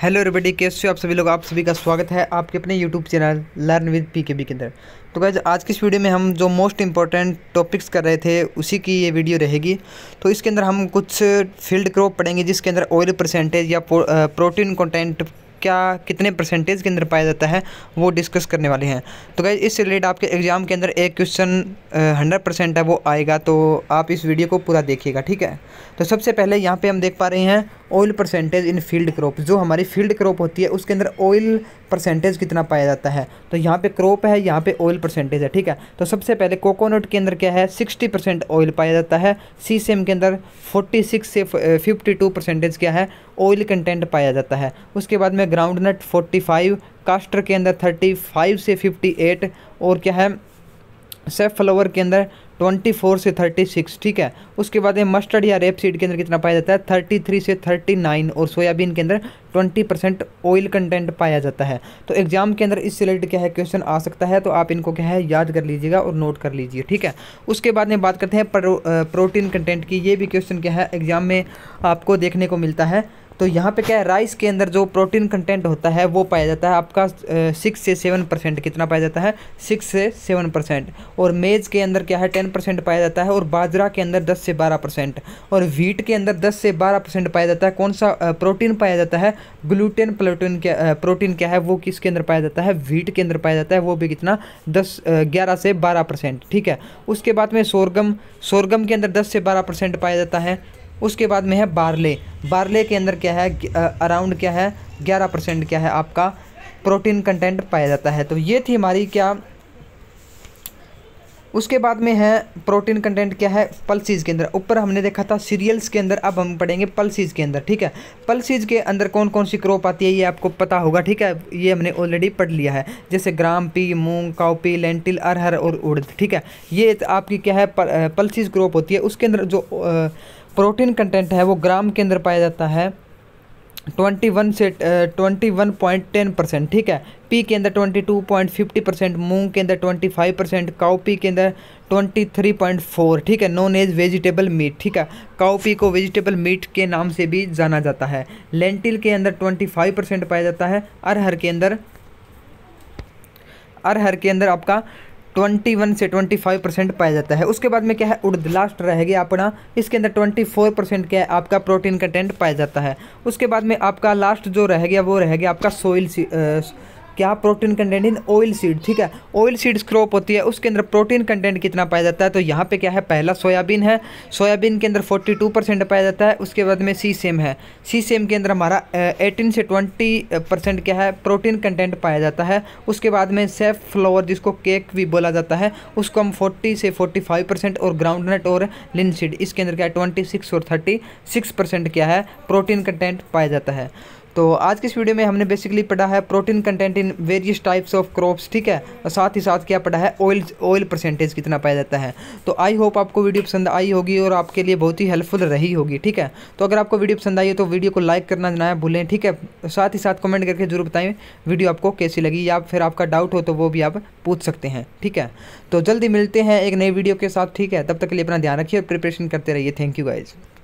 hello everybody कैसे हो आप सभी लोग आप सभी का स्वागत है आपके अपने YouTube channel learn with PKB के अंदर तो गैज आज की इस वीडियो में हम जो मोस्ट इंपॉर्टेंट टॉपिक्स कर रहे थे उसी की ये वीडियो रहेगी तो इसके अंदर हम कुछ फील्ड क्रॉप पढ़ेंगे जिसके अंदर ऑयल परसेंटेज या प्रोटीन कंटेंट क्या कितने परसेंटेज के अंदर पाया जाता है वो डिस्कस करने वाले हैं तो गाइज इससे रिलेटेड आपके एग्ज़ाम के अंदर एक क्वेश्चन हंड्रेड परसेंट है वो आएगा तो आप इस वीडियो को पूरा देखिएगा ठीक है तो सबसे पहले यहाँ पर हम देख पा रहे हैं oil percentage in field crop जो हमारी फील्ड क्रॉप होती है उसके अंदर ऑयल परसेंटेज कितना पाया जाता है तो यहाँ पे क्रॉप है यहाँ पे ऑयल परसेंटेज है ठीक है तो सबसे पहले कोकोनट के अंदर क्या है 60 परसेंट ऑयल पाया जाता है सी सेम के अंदर 46 से 52 परसेंटेज क्या है ऑयल कंटेंट पाया जाता है उसके बाद में groundnut forty five castor के अंदर थर्टी फाइव से फिफ्टी एट और क्या है सेफ फ्लावर के अंदर ट्वेंटी फोर से थर्टी सिक्स ठीक है उसके बाद में मस्टर्ड या रेप सीड के अंदर कितना पाया जाता है थर्टी थ्री से थर्टी नाइन और सोयाबीन के अंदर ट्वेंटी परसेंट ऑयल कंटेंट पाया जाता है तो एग्जाम के अंदर इससे रिलेटेड क्या है क्वेश्चन आ सकता है तो आप इनको क्या है याद कर लीजिएगा और नोट कर लीजिए ठीक है उसके बाद में बात करते हैं प्रो, प्रोटीन कंटेंट की ये भी क्वेश्चन क्या है एग्जाम में आपको देखने को मिलता है तो यहाँ पे क्या है राइस के अंदर जो प्रोटीन कंटेंट होता है वो पाया जाता है आपका सिक्स से सेवन परसेंट कितना पाया जाता है सिक्स से सेवन परसेंट और मेज़ के अंदर क्या है टेन परसेंट पाया जाता है और बाजरा के अंदर दस से बारह परसेंट और व्हीट के अंदर दस से बारह परसेंट पाया जाता है कौन सा प्रोटीन पाया जाता है ग्लूटेन प्लोटीन क्या प्रोटीन क्या है वो किसके अंदर पाया जाता है व्हीट के अंदर पाया जाता है वो भी कितना दस ग्यारह से बारह परसेंट ठीक है उसके बाद में सोरगम सोरगम के अंदर दस से बारह परसेंट पाया जाता है उसके बाद में है बारले बारले के अंदर क्या है अराउंड क्या है ग्यारह परसेंट क्या है आपका प्रोटीन कंटेंट पाया जाता है तो ये थी हमारी क्या उसके बाद में है प्रोटीन कंटेंट क्या है पल्सीज के अंदर ऊपर हमने देखा था सीरियल्स के अंदर अब हम पढ़ेंगे पल्सीज के अंदर ठीक है पल्सीज के अंदर कौन कौन सी क्रॉप आती है ये आपको पता होगा ठीक है ये हमने ऑलरेडी पढ़ लिया है जैसे ग्राम पी मूंग काउपी लेंटिल अरहर और उड़द ठीक है ये आपकी क्या है पल्सीज क्रॉप होती है उसके अंदर जो आ, प्रोटीन कंटेंट है वो ग्राम के अंदर पाया जाता है ट्वेंटी वन से twenty one point ten percent ठीक है पी के अंदर twenty two point fifty percent मूंग के अंदर ट्वेंटी फाइव परसेंट काउपी के अंदर ट्वेंटी थ्री पॉइंट फोर ठीक है नॉन एज वेजिटेबल मीट ठीक है काउपी को वेजिटेबल मीट के नाम से भी जाना जाता है लेंटिल के अंदर ट्वेंटी फाइव परसेंट पाया जाता है अरहर के अंदर अरहर के अंदर आपका 21 से 25 परसेंट पाया जाता है उसके बाद में क्या है उड़द लास्ट रहेगी अपना इसके अंदर 24 परसेंट क्या है आपका प्रोटीन कंटेंट पाया जाता है उसके बाद में आपका लास्ट जो रह गया वो रह गया आपका सोइल क्या protein content in oil seed ठीक है ऑयल सीड्स क्रॉप होती है उसके अंदर प्रोटीन कंटेंट कितना पाया जाता है तो यहाँ पे क्या है पहला सोयाबीन है सोयाबीन के अंदर 42 परसेंट पाया जाता है उसके बाद में सी सेम है सी सेम के अंदर हमारा 18 से 20 परसेंट क्या है प्रोटीन कंटेंट पाया जाता है उसके बाद में सेफ फ्लावर जिसको केक भी बोला जाता है उसको हम फोर्टी से फोर्टी और ग्राउंडनट और लिनसीड इसके अंदर क्या है ट्वेंटी और थर्टी क्या है प्रोटीन कंटेंट पाया जाता है तो आज के इस वीडियो में हमने बेसिकली पढ़ा है protein content in various types of crops ठीक है और साथ ही साथ क्या पढ़ा है ऑयल ऑयल परसेंटेज कितना पाया जाता है तो आई होप आपको वीडियो पसंद आई होगी और आपके लिए बहुत ही हेल्पफुल रही होगी ठीक है तो अगर आपको वीडियो पसंद आई है तो वीडियो को लाइक करना ना भूलें ठीक है साथ ही साथ कमेंट करके जरूर बताएं वीडियो आपको कैसी लगी या फिर आपका डाउट हो तो वो भी आप पूछ सकते हैं ठीक है तो जल्दी मिलते हैं एक नई वीडियो के साथ ठीक है तब तक के लिए अपना ध्यान रखिए और प्रिपरेशन करते रहिए थैंक यू गाइज़